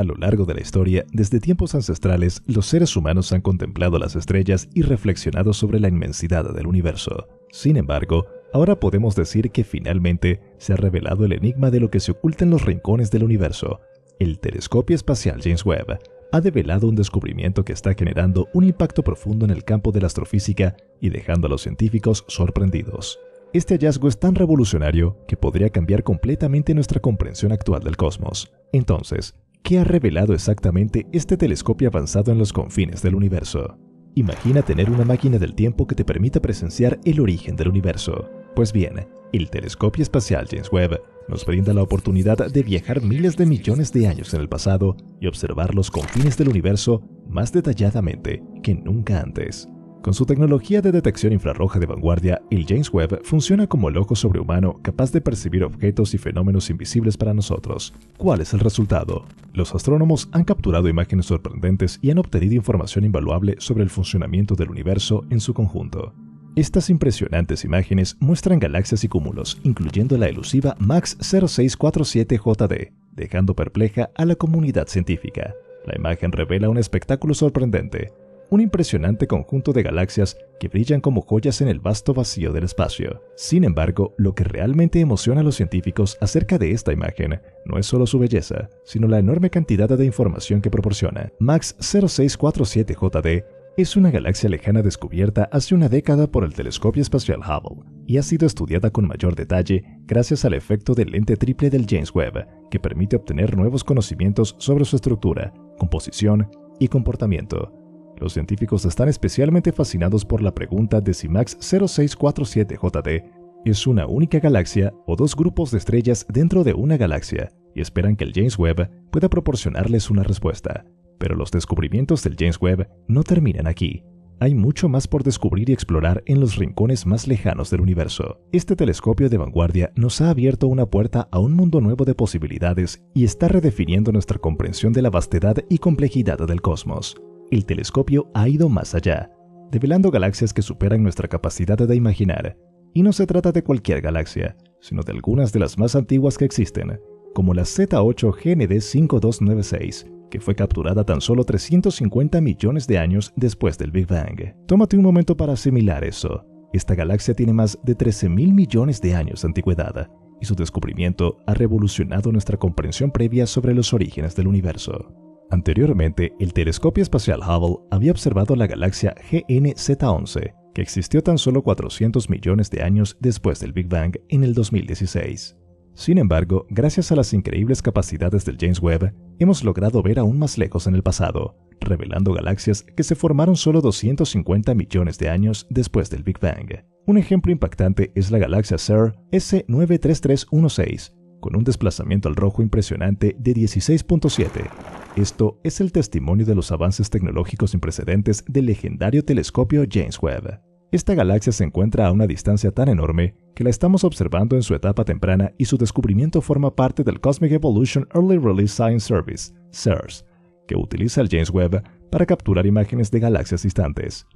A lo largo de la historia, desde tiempos ancestrales, los seres humanos han contemplado las estrellas y reflexionado sobre la inmensidad del universo. Sin embargo, ahora podemos decir que finalmente se ha revelado el enigma de lo que se oculta en los rincones del universo. El telescopio espacial James Webb ha develado un descubrimiento que está generando un impacto profundo en el campo de la astrofísica y dejando a los científicos sorprendidos. Este hallazgo es tan revolucionario que podría cambiar completamente nuestra comprensión actual del cosmos. Entonces, ¿Qué ha revelado exactamente este telescopio avanzado en los confines del universo? Imagina tener una máquina del tiempo que te permita presenciar el origen del universo. Pues bien, el telescopio espacial James Webb nos brinda la oportunidad de viajar miles de millones de años en el pasado y observar los confines del universo más detalladamente que nunca antes. Con su tecnología de detección infrarroja de vanguardia, el James Webb funciona como el ojo sobrehumano capaz de percibir objetos y fenómenos invisibles para nosotros. ¿Cuál es el resultado? Los astrónomos han capturado imágenes sorprendentes y han obtenido información invaluable sobre el funcionamiento del universo en su conjunto. Estas impresionantes imágenes muestran galaxias y cúmulos, incluyendo la elusiva MAX 0647JD, dejando perpleja a la comunidad científica. La imagen revela un espectáculo sorprendente, un impresionante conjunto de galaxias que brillan como joyas en el vasto vacío del espacio. Sin embargo, lo que realmente emociona a los científicos acerca de esta imagen no es solo su belleza, sino la enorme cantidad de información que proporciona. MAX 0647JD es una galaxia lejana descubierta hace una década por el telescopio espacial Hubble y ha sido estudiada con mayor detalle gracias al efecto del lente triple del James Webb, que permite obtener nuevos conocimientos sobre su estructura, composición y comportamiento. Los científicos están especialmente fascinados por la pregunta de si MAX 0647JD es una única galaxia o dos grupos de estrellas dentro de una galaxia y esperan que el James Webb pueda proporcionarles una respuesta. Pero los descubrimientos del James Webb no terminan aquí. Hay mucho más por descubrir y explorar en los rincones más lejanos del universo. Este telescopio de vanguardia nos ha abierto una puerta a un mundo nuevo de posibilidades y está redefiniendo nuestra comprensión de la vastedad y complejidad del cosmos el telescopio ha ido más allá, develando galaxias que superan nuestra capacidad de imaginar. Y no se trata de cualquier galaxia, sino de algunas de las más antiguas que existen, como la Z8 GND 5296, que fue capturada tan solo 350 millones de años después del Big Bang. Tómate un momento para asimilar eso. Esta galaxia tiene más de 13 mil millones de años de antigüedad, y su descubrimiento ha revolucionado nuestra comprensión previa sobre los orígenes del universo. Anteriormente, el telescopio espacial Hubble había observado la galaxia GNZ11, que existió tan solo 400 millones de años después del Big Bang en el 2016. Sin embargo, gracias a las increíbles capacidades del James Webb, hemos logrado ver aún más lejos en el pasado, revelando galaxias que se formaron solo 250 millones de años después del Big Bang. Un ejemplo impactante es la galaxia SER S93316, con un desplazamiento al rojo impresionante de 16.7. Esto es el testimonio de los avances tecnológicos sin precedentes del legendario telescopio James Webb. Esta galaxia se encuentra a una distancia tan enorme que la estamos observando en su etapa temprana y su descubrimiento forma parte del Cosmic Evolution Early Release Science Service, CERS, que utiliza el James Webb para capturar imágenes de galaxias distantes.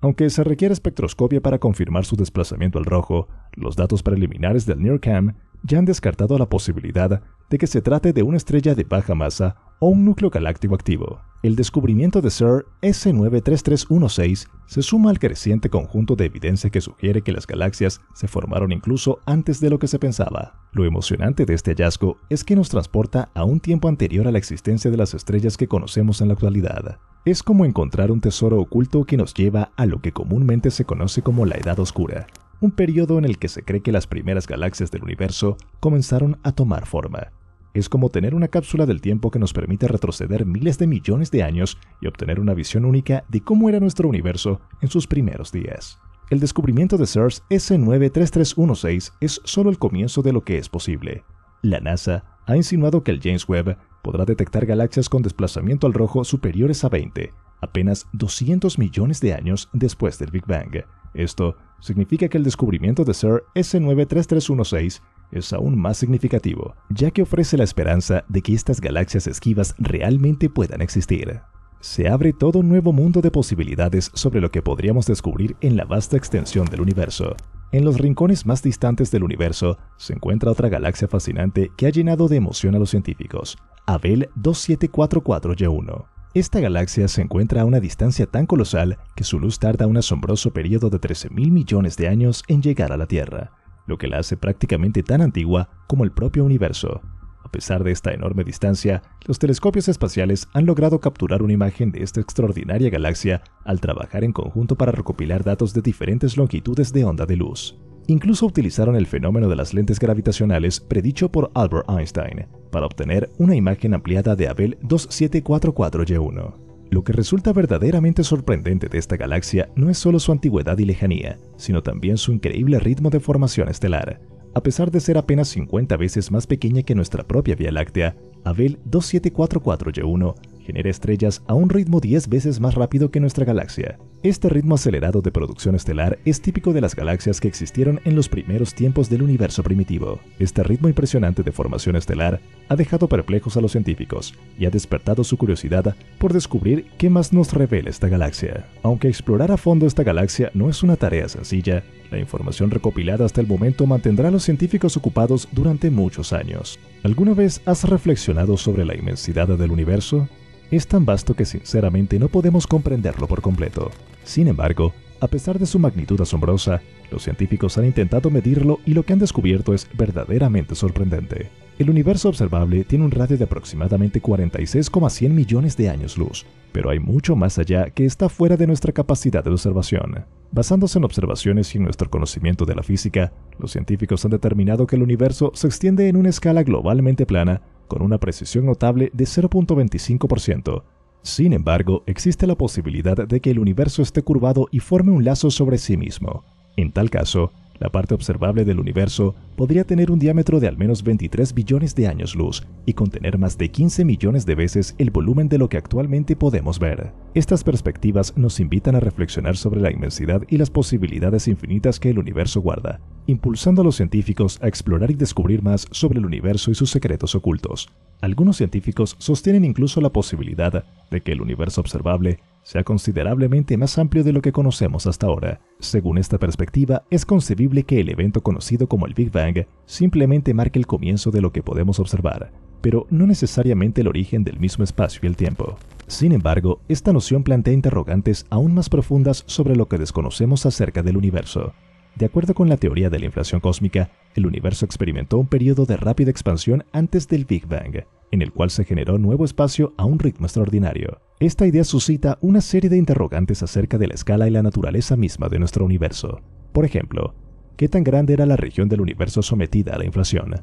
Aunque se requiere espectroscopia para confirmar su desplazamiento al rojo, los datos preliminares del NIRCam ya han descartado la posibilidad de que se trate de una estrella de baja masa o un núcleo galáctico activo. El descubrimiento de SIR S93316 se suma al creciente conjunto de evidencia que sugiere que las galaxias se formaron incluso antes de lo que se pensaba. Lo emocionante de este hallazgo es que nos transporta a un tiempo anterior a la existencia de las estrellas que conocemos en la actualidad. Es como encontrar un tesoro oculto que nos lleva a lo que comúnmente se conoce como la Edad Oscura, un periodo en el que se cree que las primeras galaxias del universo comenzaron a tomar forma. Es como tener una cápsula del tiempo que nos permite retroceder miles de millones de años y obtener una visión única de cómo era nuestro universo en sus primeros días. El descubrimiento de SERS S93316 es solo el comienzo de lo que es posible. La NASA ha insinuado que el James Webb podrá detectar galaxias con desplazamiento al rojo superiores a 20, apenas 200 millones de años después del Big Bang. Esto significa que el descubrimiento de SIR S93316 es aún más significativo, ya que ofrece la esperanza de que estas galaxias esquivas realmente puedan existir. Se abre todo un nuevo mundo de posibilidades sobre lo que podríamos descubrir en la vasta extensión del universo. En los rincones más distantes del universo se encuentra otra galaxia fascinante que ha llenado de emoción a los científicos, Abel 2744Y1. Esta galaxia se encuentra a una distancia tan colosal que su luz tarda un asombroso periodo de 13.000 millones de años en llegar a la Tierra, lo que la hace prácticamente tan antigua como el propio universo. A pesar de esta enorme distancia, los telescopios espaciales han logrado capturar una imagen de esta extraordinaria galaxia al trabajar en conjunto para recopilar datos de diferentes longitudes de onda de luz. Incluso utilizaron el fenómeno de las lentes gravitacionales predicho por Albert Einstein para obtener una imagen ampliada de Abel 2744Y1. Lo que resulta verdaderamente sorprendente de esta galaxia no es solo su antigüedad y lejanía, sino también su increíble ritmo de formación estelar. A pesar de ser apenas 50 veces más pequeña que nuestra propia Vía Láctea, Abel 2744Y1 genera estrellas a un ritmo 10 veces más rápido que nuestra galaxia, este ritmo acelerado de producción estelar es típico de las galaxias que existieron en los primeros tiempos del universo primitivo. Este ritmo impresionante de formación estelar ha dejado perplejos a los científicos y ha despertado su curiosidad por descubrir qué más nos revela esta galaxia. Aunque explorar a fondo esta galaxia no es una tarea sencilla, la información recopilada hasta el momento mantendrá a los científicos ocupados durante muchos años. ¿Alguna vez has reflexionado sobre la inmensidad del universo? es tan vasto que sinceramente no podemos comprenderlo por completo. Sin embargo, a pesar de su magnitud asombrosa, los científicos han intentado medirlo y lo que han descubierto es verdaderamente sorprendente. El universo observable tiene un radio de aproximadamente 46,100 millones de años luz, pero hay mucho más allá que está fuera de nuestra capacidad de observación. Basándose en observaciones y en nuestro conocimiento de la física, los científicos han determinado que el universo se extiende en una escala globalmente plana con una precisión notable de 0.25%. Sin embargo, existe la posibilidad de que el universo esté curvado y forme un lazo sobre sí mismo. En tal caso, la parte observable del universo podría tener un diámetro de al menos 23 billones de años luz y contener más de 15 millones de veces el volumen de lo que actualmente podemos ver. Estas perspectivas nos invitan a reflexionar sobre la inmensidad y las posibilidades infinitas que el universo guarda, impulsando a los científicos a explorar y descubrir más sobre el universo y sus secretos ocultos. Algunos científicos sostienen incluso la posibilidad de que el universo observable sea considerablemente más amplio de lo que conocemos hasta ahora. Según esta perspectiva, es concebible que el evento conocido como el Big Bang simplemente marque el comienzo de lo que podemos observar, pero no necesariamente el origen del mismo espacio y el tiempo. Sin embargo, esta noción plantea interrogantes aún más profundas sobre lo que desconocemos acerca del universo. De acuerdo con la teoría de la inflación cósmica, el universo experimentó un periodo de rápida expansión antes del Big Bang, en el cual se generó nuevo espacio a un ritmo extraordinario. Esta idea suscita una serie de interrogantes acerca de la escala y la naturaleza misma de nuestro universo. Por ejemplo, ¿qué tan grande era la región del universo sometida a la inflación?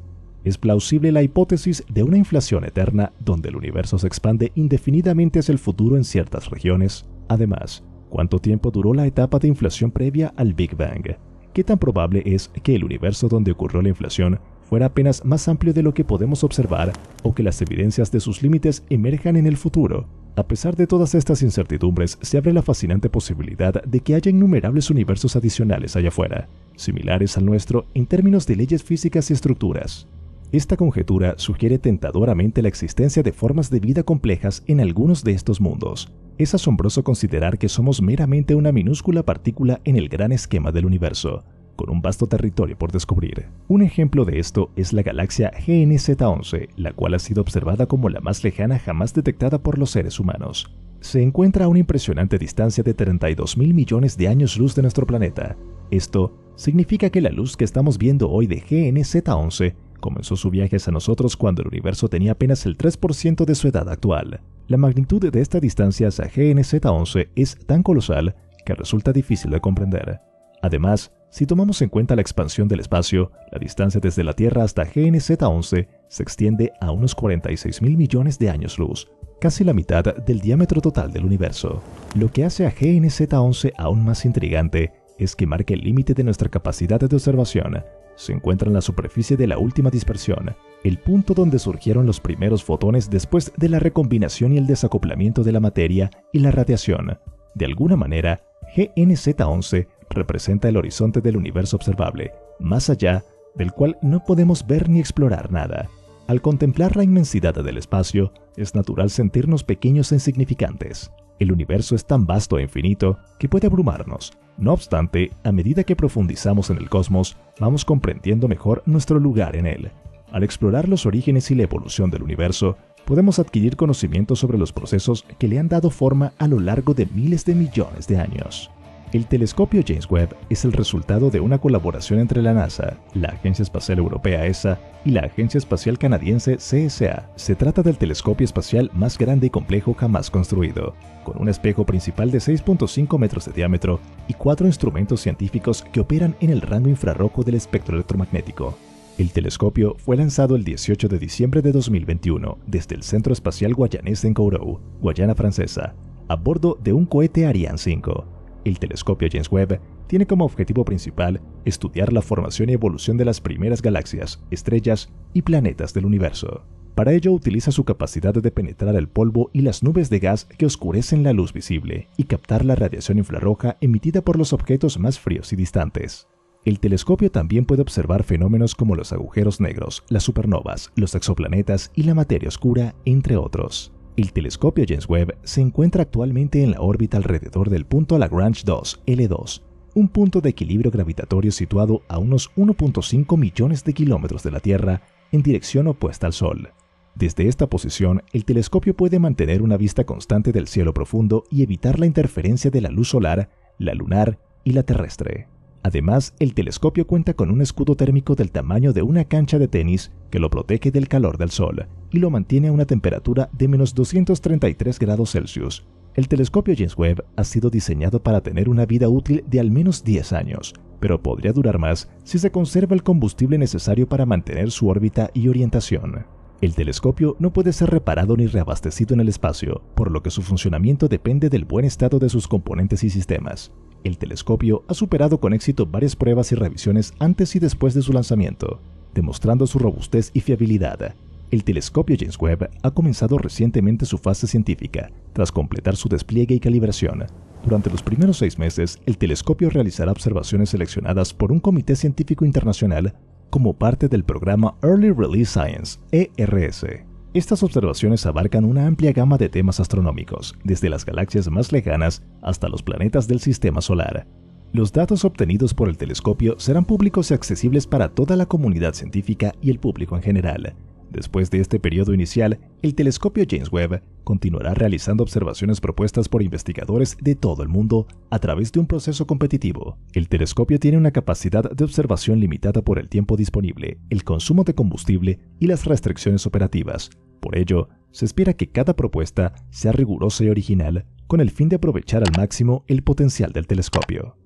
Es plausible la hipótesis de una inflación eterna donde el universo se expande indefinidamente hacia el futuro en ciertas regiones. Además, ¿cuánto tiempo duró la etapa de inflación previa al Big Bang? qué tan probable es que el universo donde ocurrió la inflación fuera apenas más amplio de lo que podemos observar o que las evidencias de sus límites emerjan en el futuro. A pesar de todas estas incertidumbres, se abre la fascinante posibilidad de que haya innumerables universos adicionales allá afuera, similares al nuestro en términos de leyes físicas y estructuras. Esta conjetura sugiere tentadoramente la existencia de formas de vida complejas en algunos de estos mundos, es asombroso considerar que somos meramente una minúscula partícula en el gran esquema del universo, con un vasto territorio por descubrir. Un ejemplo de esto es la galaxia GNZ11, la cual ha sido observada como la más lejana jamás detectada por los seres humanos. Se encuentra a una impresionante distancia de 32 mil millones de años luz de nuestro planeta. Esto significa que la luz que estamos viendo hoy de GNZ11 comenzó su viaje hacia nosotros cuando el universo tenía apenas el 3% de su edad actual. La magnitud de esta distancia a GNZ11 es tan colosal que resulta difícil de comprender. Además, si tomamos en cuenta la expansión del espacio, la distancia desde la Tierra hasta GNZ11 se extiende a unos 46 mil millones de años luz, casi la mitad del diámetro total del universo. Lo que hace a GNZ11 aún más intrigante es que marca el límite de nuestra capacidad de observación. Se encuentra en la superficie de la última dispersión, el punto donde surgieron los primeros fotones después de la recombinación y el desacoplamiento de la materia y la radiación. De alguna manera, GNZ11 representa el horizonte del universo observable, más allá del cual no podemos ver ni explorar nada. Al contemplar la inmensidad del espacio, es natural sentirnos pequeños e insignificantes. El universo es tan vasto e infinito que puede abrumarnos. No obstante, a medida que profundizamos en el cosmos, vamos comprendiendo mejor nuestro lugar en él. Al explorar los orígenes y la evolución del universo, podemos adquirir conocimientos sobre los procesos que le han dado forma a lo largo de miles de millones de años. El telescopio James Webb es el resultado de una colaboración entre la NASA, la Agencia Espacial Europea ESA y la Agencia Espacial Canadiense CSA. Se trata del telescopio espacial más grande y complejo jamás construido, con un espejo principal de 6.5 metros de diámetro y cuatro instrumentos científicos que operan en el rango infrarrojo del espectro electromagnético. El telescopio fue lanzado el 18 de diciembre de 2021 desde el Centro Espacial Guayanés en Kourou, Guayana Francesa, a bordo de un cohete Ariane 5. El telescopio James Webb tiene como objetivo principal estudiar la formación y evolución de las primeras galaxias, estrellas y planetas del universo. Para ello utiliza su capacidad de penetrar el polvo y las nubes de gas que oscurecen la luz visible y captar la radiación infrarroja emitida por los objetos más fríos y distantes. El telescopio también puede observar fenómenos como los agujeros negros, las supernovas, los exoplanetas y la materia oscura, entre otros. El telescopio James Webb se encuentra actualmente en la órbita alrededor del punto Lagrange 2, L2, un punto de equilibrio gravitatorio situado a unos 1.5 millones de kilómetros de la Tierra en dirección opuesta al Sol. Desde esta posición, el telescopio puede mantener una vista constante del cielo profundo y evitar la interferencia de la luz solar, la lunar y la terrestre. Además, el telescopio cuenta con un escudo térmico del tamaño de una cancha de tenis que lo protege del calor del sol y lo mantiene a una temperatura de menos 233 grados Celsius. El telescopio James Webb ha sido diseñado para tener una vida útil de al menos 10 años, pero podría durar más si se conserva el combustible necesario para mantener su órbita y orientación. El telescopio no puede ser reparado ni reabastecido en el espacio, por lo que su funcionamiento depende del buen estado de sus componentes y sistemas. El telescopio ha superado con éxito varias pruebas y revisiones antes y después de su lanzamiento, demostrando su robustez y fiabilidad. El telescopio James Webb ha comenzado recientemente su fase científica, tras completar su despliegue y calibración. Durante los primeros seis meses, el telescopio realizará observaciones seleccionadas por un comité científico internacional como parte del programa Early Release Science, ERS, estas observaciones abarcan una amplia gama de temas astronómicos, desde las galaxias más lejanas hasta los planetas del Sistema Solar. Los datos obtenidos por el telescopio serán públicos y accesibles para toda la comunidad científica y el público en general, Después de este periodo inicial, el telescopio James Webb continuará realizando observaciones propuestas por investigadores de todo el mundo a través de un proceso competitivo. El telescopio tiene una capacidad de observación limitada por el tiempo disponible, el consumo de combustible y las restricciones operativas. Por ello, se espera que cada propuesta sea rigurosa y original con el fin de aprovechar al máximo el potencial del telescopio.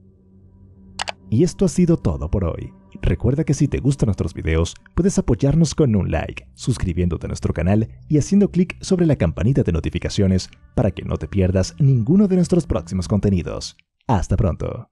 Y esto ha sido todo por hoy. Recuerda que si te gustan nuestros videos, puedes apoyarnos con un like, suscribiéndote a nuestro canal y haciendo clic sobre la campanita de notificaciones para que no te pierdas ninguno de nuestros próximos contenidos. Hasta pronto.